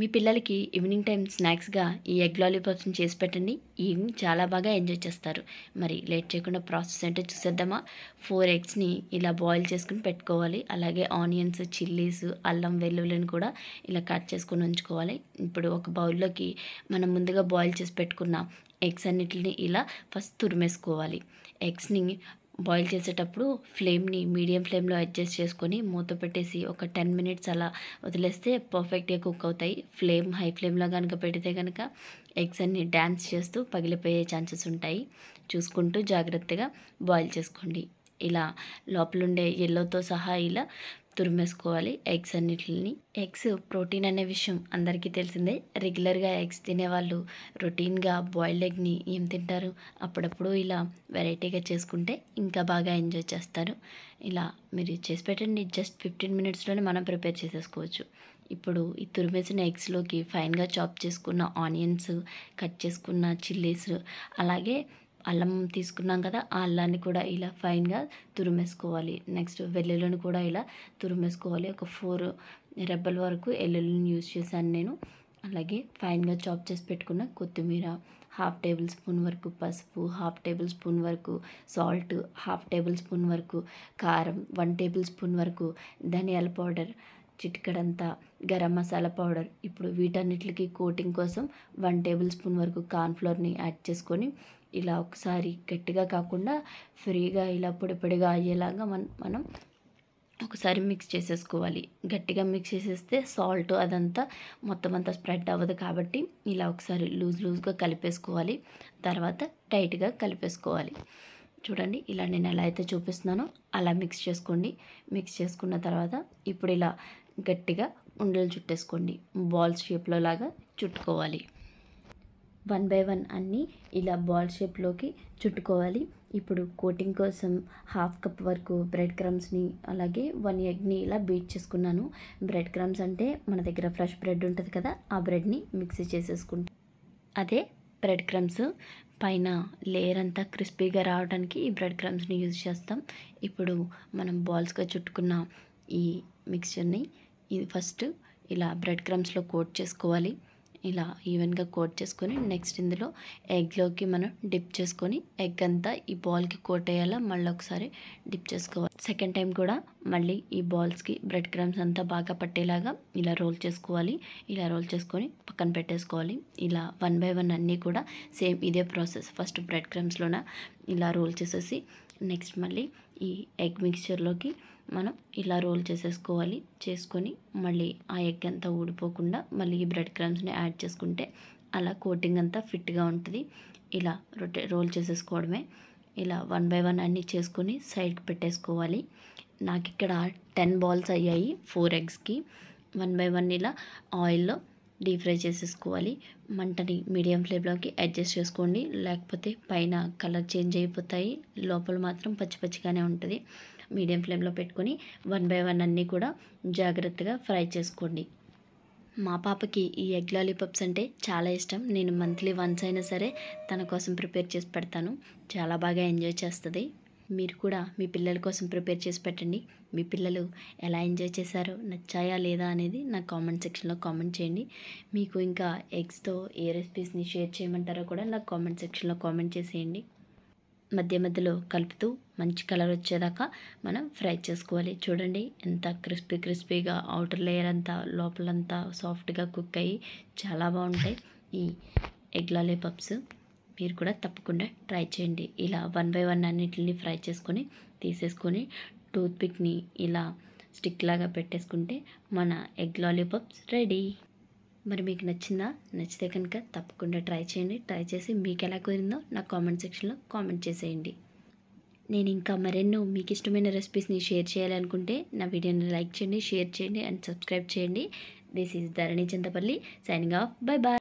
మీ పిల్లలకి evening time స్నాక్స్గా ఈ egg లాలీపాప్స్ని చేసి పెట్టండి ఈవినింగ్ చాలా బాగా ఎంజాయ్ చేస్తారు మరి లేట్ చేయకుండా ప్రాసెస్ ఏంటో చూసేద్దామా ఫోర్ ఎగ్స్ని ఇలా బాయిల్ చేసుకుని పెట్టుకోవాలి అలాగే ఆనియన్స్ చిల్లీస్ అల్లం వెల్లుల్లిని కూడా ఇలా కట్ చేసుకుని ఉంచుకోవాలి ఇప్పుడు ఒక బౌల్లోకి మనం ముందుగా బాయిల్ చేసి పెట్టుకున్న ఎగ్స్ అన్నిటిని ఇలా ఫస్ట్ తురిమేసుకోవాలి ఎగ్స్ని బాయిల్ చేసేటప్పుడు ఫ్లేమ్ని మీడియం ఫ్లేమ్లో అడ్జస్ట్ చేసుకొని మూత పెట్టేసి ఒక టెన్ మినిట్స్ అలా వదిలేస్తే పర్ఫెక్ట్గా కుక్ అవుతాయి ఫ్లేమ్ హై ఫ్లేమ్లో కనుక పెడితే కనుక ఎగ్స్ అన్ని డ్యాన్స్ చేస్తూ పగిలిపోయే ఛాన్సెస్ ఉంటాయి చూసుకుంటూ జాగ్రత్తగా బాయిల్ చేసుకోండి ఇలా లోపలుండే ఎల్లోతో సహా ఇలా తురిమేసుకోవాలి ఎగ్స్ అన్నిటిని ఎగ్స్ ప్రోటీన్ అనే విషయం అందరికీ తెలిసిందే రెగ్యులర్గా ఎగ్స్ తినేవాళ్ళు రొటీన్గా బాయిల్డ్ ఎగ్ని ఏం తింటారు అప్పుడప్పుడు ఇలా వెరైటీగా చేసుకుంటే ఇంకా బాగా ఎంజాయ్ చేస్తారు ఇలా మీరు చేసి పెట్టండి జస్ట్ ఫిఫ్టీన్ మినిట్స్లోనే మనం ప్రిపేర్ చేసేసుకోవచ్చు ఇప్పుడు ఈ తురిమేసిన ఎగ్స్లోకి ఫైన్గా చాప్ చేసుకున్న ఆనియన్స్ కట్ చేసుకున్న చిల్లీస్ అలాగే అల్లం తీసుకున్నాం కదా ఆ అల్లాన్ని కూడా ఇలా ఫైన్గా తురిమేసుకోవాలి నెక్స్ట్ వెల్లుల్లిని కూడా ఇలా తురిమేసుకోవాలి ఒక ఫోర్ రెబ్బల వరకు వెల్లుల్లిని యూజ్ చేశాను నేను అలాగే ఫైన్గా చాప్ చేసి పెట్టుకున్న కొత్తిమీర హాఫ్ టేబుల్ స్పూన్ వరకు పసుపు హాఫ్ టేబుల్ స్పూన్ వరకు సాల్ట్ హాఫ్ టేబుల్ స్పూన్ వరకు కారం వన్ టేబుల్ స్పూన్ వరకు ధనియాల పౌడర్ చిటికడంతా గరం మసాలా పౌడర్ ఇప్పుడు వీటన్నిటికి కోటింగ్ కోసం వన్ టేబుల్ స్పూన్ వరకు కార్న్ఫ్లోర్ని యాడ్ చేసుకొని ఇలా ఒకసారి గట్టిగా కాకుండా ఫ్రీగా ఇలా పొడిపొడిగా అయ్యేలాగా మన మనం ఒకసారి మిక్స్ చేసేసుకోవాలి గట్టిగా మిక్స్ చేసేస్తే సాల్ట్ అదంతా మొత్తం అంతా స్ప్రెడ్ అవ్వదు కాబట్టి ఇలా ఒకసారి లూజ్ లూజ్గా కలిపేసుకోవాలి తర్వాత టైట్గా కలిపేసుకోవాలి చూడండి ఇలా నేను ఎలా అయితే చూపిస్తున్నానో అలా మిక్స్ చేసుకోండి మిక్స్ చేసుకున్న తర్వాత ఇప్పుడు ఇలా గట్టిగా ఉండలు చుట్టేసుకోండి బాల్ షేప్లో లాగా చుట్టుకోవాలి వన్ బై వన్ అన్నీ ఇలా బాల్ షేప్లోకి చుట్టుకోవాలి ఇప్పుడు కోటింగ్ కోసం హాఫ్ కప్ వరకు బ్రెడ్ క్రమ్స్ని అలాగే వన్ ఎగ్ని ఇలా బీట్ చేసుకున్నాను బ్రెడ్ క్రమ్స్ అంటే మన దగ్గర ఫ్రెష్ బ్రెడ్ ఉంటుంది కదా ఆ బ్రెడ్ని మిక్సీ చేసేసుకుంటా అదే బ్రెడ్ క్రమ్స్ పైన లేయర్ అంతా క్రిస్పీగా రావడానికి ఈ బ్రెడ్ క్రమ్స్ని యూజ్ చేస్తాం ఇప్పుడు మనం బాల్స్గా చుట్టుకున్న ఈ మిక్చర్ని ఇది ఫస్ట్ ఇలా బ్రెడ్ క్రమ్స్లో కోట్ చేసుకోవాలి ఇలా ఈవెన్గా కోట్ చేసుకొని నెక్స్ట్ ఇందులో ఎగ్లోకి మనం డిప్ చేసుకొని ఎగ్ అంతా ఈ బాల్కి కోట్ అయ్యేలా మళ్ళీ ఒకసారి డిప్ చేసుకోవాలి సెకండ్ టైం కూడా మళ్ళీ ఈ బాల్స్కి బ్రెడ్ క్రమ్స్ అంతా బాగా పట్టేలాగా ఇలా రోల్ చేసుకోవాలి ఇలా రోల్ చేసుకొని పక్కన పెట్టేసుకోవాలి ఇలా వన్ బై వన్ అన్నీ కూడా సేమ్ ఇదే ప్రాసెస్ ఫస్ట్ బ్రెడ్ క్రమ్స్లోన ఇలా రోల్ చేసేసి నెక్స్ట్ మళ్ళీ ఈ ఎగ్ మిక్స్చర్లోకి మనం ఇలా రోల్ చేసేసుకోవాలి చేసుకొని మళ్ళీ ఆ ఎగ్ అంతా ఊడిపోకుండా మళ్ళీ ఈ బ్రెడ్ క్రమ్స్ని యాడ్ చేసుకుంటే అలా కోటింగ్ అంతా ఫిట్గా ఉంటుంది ఇలా రొట్టె రోల్ చేసేసుకోవడమే ఇలా వన్ బై వన్ అన్నీ చేసుకొని సైడ్కి పెట్టేసుకోవాలి నాకు ఇక్కడ టెన్ బాల్స్ అయ్యాయి ఫోర్ ఎగ్స్కి వన్ బై వన్ ఇలా ఆయిల్లో డీప్ ఫ్రై చేసేసుకోవాలి మంటని మీడియం ఫ్లేమ్లోకి అడ్జస్ట్ చేసుకోండి లేకపోతే పైన కలర్ చేంజ్ అయిపోతాయి లోపల మాత్రం పచ్చి పచ్చిగానే ఉంటుంది మీడియం ఫ్లేమ్లో పెట్టుకొని వన్ బై వన్ అన్నీ కూడా జాగ్రత్తగా ఫ్రై చేసుకోండి మా పాపకి ఈ ఎగ్ లాలీపప్స్ అంటే చాలా ఇష్టం నేను మంత్లీ వన్స్ అయినా సరే తన కోసం ప్రిపేర్ చేసి పెడతాను చాలా బాగా ఎంజాయ్ చేస్తుంది మీరు కూడా మీ పిల్లల కోసం ప్రిపేర్ చేసి పెట్టండి మీ పిల్లలు ఎలా ఎంజాయ్ చేశారో నచ్చాయా లేదా అనేది నాకు కామెంట్ సెక్షన్లో కామెంట్ చేయండి మీకు ఇంకా ఎగ్స్తో ఏ రెసిపీస్ని షేర్ చేయమంటారో కూడా నాకు కామెంట్ సెక్షన్లో కామెంట్ చేసేయండి మధ్య మధ్యలో కలుపుతూ మంచి కలర్ వచ్చేదాకా మనం ఫ్రై చేసుకోవాలి చూడండి ఎంత క్రిస్పీ క్రిస్పీగా అవుటర్ లేయర్ అంతా లోపలంతా సాఫ్ట్గా కుక్ అయ్యి చాలా బాగుంటాయి ఈ ఎగ్ పప్స్ మీరు కూడా తప్పకుండా ట్రై చేయండి ఇలా వన్ బై వన్ అన్నిటిని ఫ్రై చేసుకొని తీసేసుకొని టూత్పిక్ని ఇలా స్టిక్ లాగా పెట్టేసుకుంటే మన ఎగ్ లాలీపాప్స్ రెడీ మరి మీకు నచ్చిందా నచ్చితే కనుక తప్పకుండా ట్రై చేయండి ట్రై చేసి మీకు ఎలా కుదిరిందో నా కామెంట్ సెక్షన్లో కామెంట్ చేసేయండి నేను ఇంకా మరెన్నో మీకు ఇష్టమైన రెసిపీస్ని షేర్ చేయాలనుకుంటే నా వీడియోని లైక్ చేయండి షేర్ చేయండి అండ్ సబ్స్క్రైబ్ చేయండి this is Dharani Chintapalli signing off bye bye